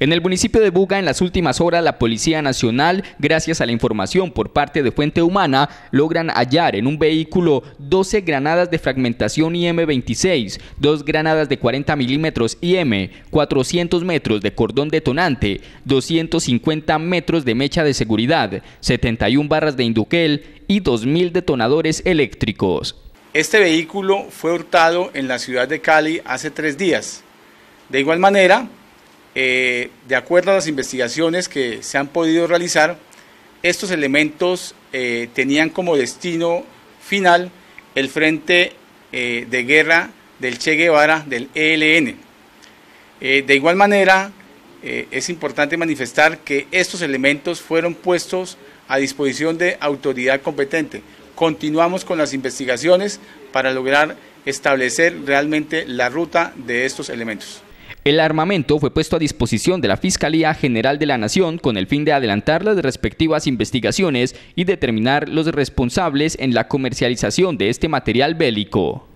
En el municipio de Buga, en las últimas horas, la Policía Nacional, gracias a la información por parte de Fuente Humana, logran hallar en un vehículo 12 granadas de fragmentación IM-26, dos granadas de 40 milímetros IM, 400 metros de cordón detonante, 250 metros de mecha de seguridad, 71 barras de induquel y 2.000 detonadores eléctricos. Este vehículo fue hurtado en la ciudad de Cali hace tres días. De igual manera, eh, de acuerdo a las investigaciones que se han podido realizar, estos elementos eh, tenían como destino final el frente eh, de guerra del Che Guevara, del ELN. de igual manera, es importante manifestar que estos elementos fueron puestos a disposición de autoridad competente. Continuamos con las investigaciones para lograr establecer realmente la ruta de estos elementos. El armamento fue puesto a disposición de la Fiscalía General de la Nación con el fin de adelantar las respectivas investigaciones y determinar los responsables en la comercialización de este material bélico.